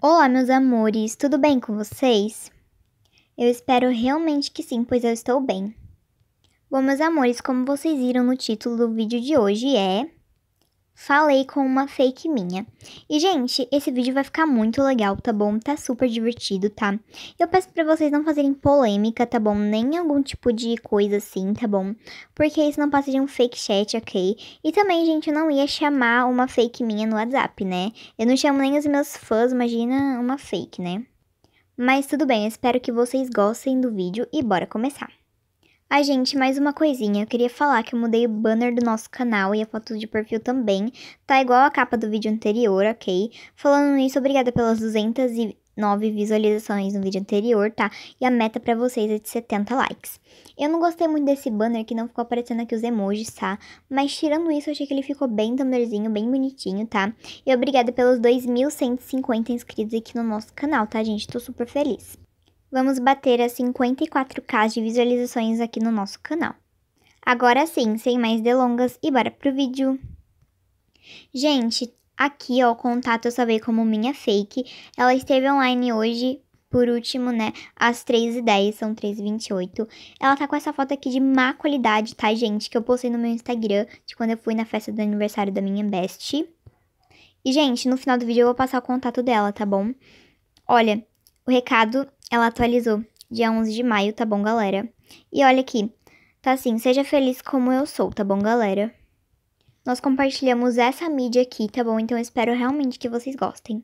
Olá, meus amores, tudo bem com vocês? Eu espero realmente que sim, pois eu estou bem. Bom, meus amores, como vocês viram no título do vídeo de hoje é falei com uma fake minha. E, gente, esse vídeo vai ficar muito legal, tá bom? Tá super divertido, tá? Eu peço pra vocês não fazerem polêmica, tá bom? Nem algum tipo de coisa assim, tá bom? Porque isso não passa de um fake chat, ok? E também, gente, eu não ia chamar uma fake minha no WhatsApp, né? Eu não chamo nem os meus fãs, imagina uma fake, né? Mas tudo bem, espero que vocês gostem do vídeo e bora começar. Ai, gente, mais uma coisinha. Eu queria falar que eu mudei o banner do nosso canal e a foto de perfil também. Tá igual a capa do vídeo anterior, ok? Falando nisso, obrigada pelas 209 visualizações no vídeo anterior, tá? E a meta pra vocês é de 70 likes. Eu não gostei muito desse banner que não ficou aparecendo aqui os emojis, tá? Mas tirando isso, eu achei que ele ficou bem thumblerzinho, bem bonitinho, tá? E obrigada pelos 2.150 inscritos aqui no nosso canal, tá, gente? Tô super feliz. Vamos bater as 54k de visualizações aqui no nosso canal. Agora sim, sem mais delongas e bora pro vídeo. Gente, aqui ó, o contato eu veio como minha fake. Ela esteve online hoje, por último, né, às 3h10, são 3h28. Ela tá com essa foto aqui de má qualidade, tá, gente? Que eu postei no meu Instagram de quando eu fui na festa do aniversário da minha best. E, gente, no final do vídeo eu vou passar o contato dela, tá bom? Olha, o recado ela atualizou. Dia 11 de maio, tá bom, galera? E olha aqui. Tá assim, seja feliz como eu sou, tá bom, galera? Nós compartilhamos essa mídia aqui, tá bom? Então eu espero realmente que vocês gostem.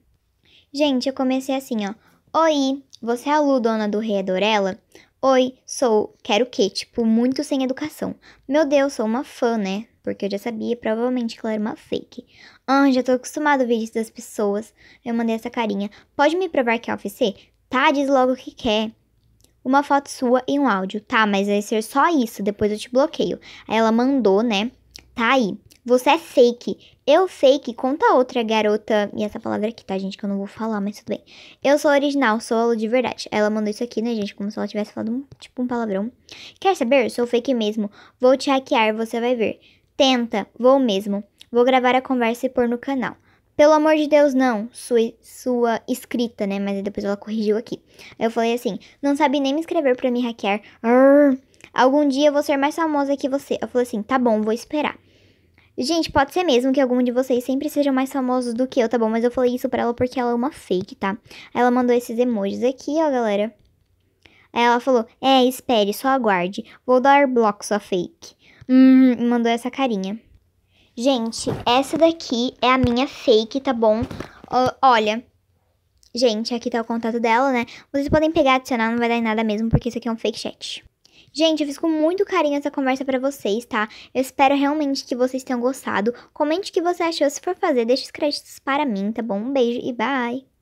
Gente, eu comecei assim, ó. Oi, você é a Lu, dona do rei Readorela? Oi, sou, quero o quê? Tipo, muito sem educação. Meu Deus, sou uma fã, né? Porque eu já sabia, provavelmente, que ela era uma fake. Ah, já tô acostumado a ver isso das pessoas. Eu mandei essa carinha. Pode me provar que é UFC? Tá, diz logo o que quer. Uma foto sua e um áudio. Tá, mas vai ser só isso, depois eu te bloqueio. Aí ela mandou, né? Tá aí. Você é fake. Eu fake, conta outra garota. E essa palavra aqui, tá, gente? Que eu não vou falar, mas tudo bem. Eu sou original, sou aluno de verdade. Ela mandou isso aqui, né, gente? Como se ela tivesse falado um, tipo um palavrão. Quer saber? Sou fake mesmo. Vou te hackear, você vai ver. Tenta, vou mesmo. Vou gravar a conversa e pôr no canal. Pelo amor de Deus, não. Sua, sua escrita, né? Mas depois ela corrigiu aqui. Eu falei assim: Não sabe nem me escrever para me hackear. Arr, algum dia eu vou ser mais famosa que você. Eu falei assim: Tá bom, vou esperar. Gente, pode ser mesmo que algum de vocês sempre sejam mais famosos do que eu, tá bom? Mas eu falei isso pra ela porque ela é uma fake, tá? Ela mandou esses emojis aqui, ó, galera. Aí ela falou: É, espere, só aguarde. Vou dar bloco, sua fake. Hum, mandou essa carinha. Gente, essa daqui é a minha fake, tá bom? Olha, gente, aqui tá o contato dela, né? Vocês podem pegar, adicionar, não vai dar em nada mesmo, porque isso aqui é um fake chat. Gente, eu fiz com muito carinho essa conversa para vocês, tá? Eu espero realmente que vocês tenham gostado. Comente o que você achou, se for fazer, deixa os créditos para mim, tá bom? Um beijo e bye!